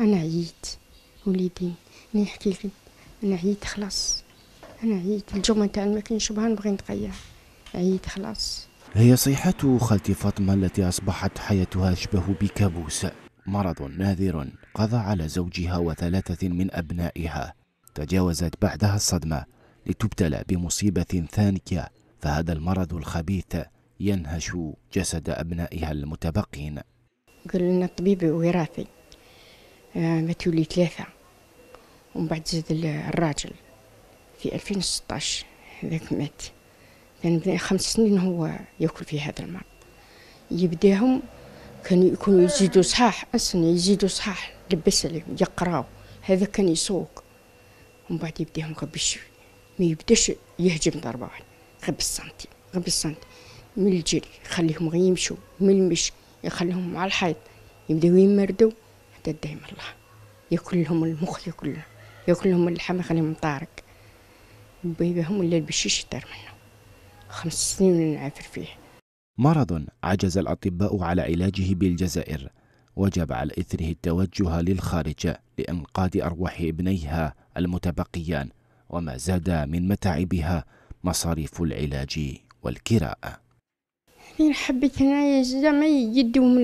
أنا عييت وليدي نحكي لك أنا عييت خلاص أنا عييت الجمعة تاع ما كاينش بها نبغي نتغير عييت خلاص هي صيحة خالتي فاطمة التي أصبحت حياتها أشبه بكابوس مرض ناذر قضى على زوجها وثلاثة من أبنائها تجاوزت بعدها الصدمة لتبتلى بمصيبة ثانية فهذا المرض الخبيث ينهش جسد أبنائها المتبقين قلنا لنا الطبيب وراثي آه، تولي ثلاثة ومن بعد زاد الراجل في ألفين وستاش هذاك مات كان يعني خمس سنين هو ياكل في هذا المرض يبداهم كانوا يكونوا يزيدوا صحاح أصلا يزيدوا صحاح لبس عليهم يقراو هذا كان يسوق ومن بعد يبداهم غبي شوي ما يبداش يهجم ضربة واحدة غبي سنتي غبي سنتي من الجري يخليهم غير يمشوا من المشي يخليهم مع الحيط يبداو يمردوا قدام الله ياكلهم المخ ياكلهم ياكلهم اللحم خليهم طارق بيبهم اللي البشيش يطير منه خمس سنين نعافر فيه مرض عجز الأطباء على علاجه بالجزائر وجب على إثره التوجه للخارج لإنقاذ أرواح ابنيها المتبقيان وما زاد من متاعبها مصاريف العلاج والكراء لكن حبيت هنايا زعما يديهم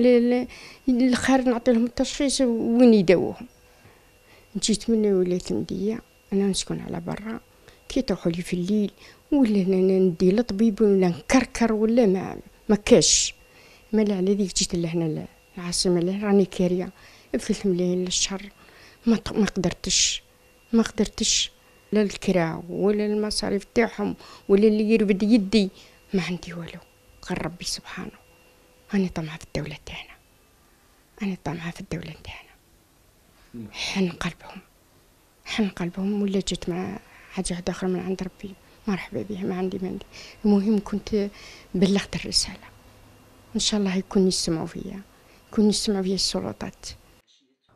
للخير لهم التشخيص وين يداوهم جيت من ولاية مدية أنا نسكن على برا كي تروحوا لي في الليل ولا أنا ندي لطبيب ولا نكركر ولا ما ما كاش مالا على ذيك جيت لهنا العاصمة له راني كارية ثلث ملايين للشهر ما ما قدرتش ما قدرتش لا الكراع ولا المصاريف تاعهم ولا اللي يربد يدي ما عندي والو قال ربي سبحانه أنا طمعة في الدولة تاعنا أنا طمعة في الدولة تاعنا حن قلبهم حن قلبهم ولا جيت مع حاجة واحدة أخرى من عند ربي مرحبا بها ما عندي ما عندي المهم كنت بلغت الرسالة إن شاء الله يكون يسمعوا فيا يكون يسمعوا فيا السلطات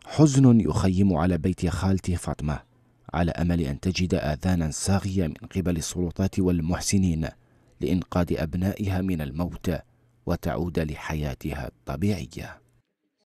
حزن يخيم على بيت خالته فاطمة على أمل أن تجد آذانا صاغية من قبل السلطات والمحسنين لإنقاذ أبنائها من الموت وتعود لحياتها الطبيعية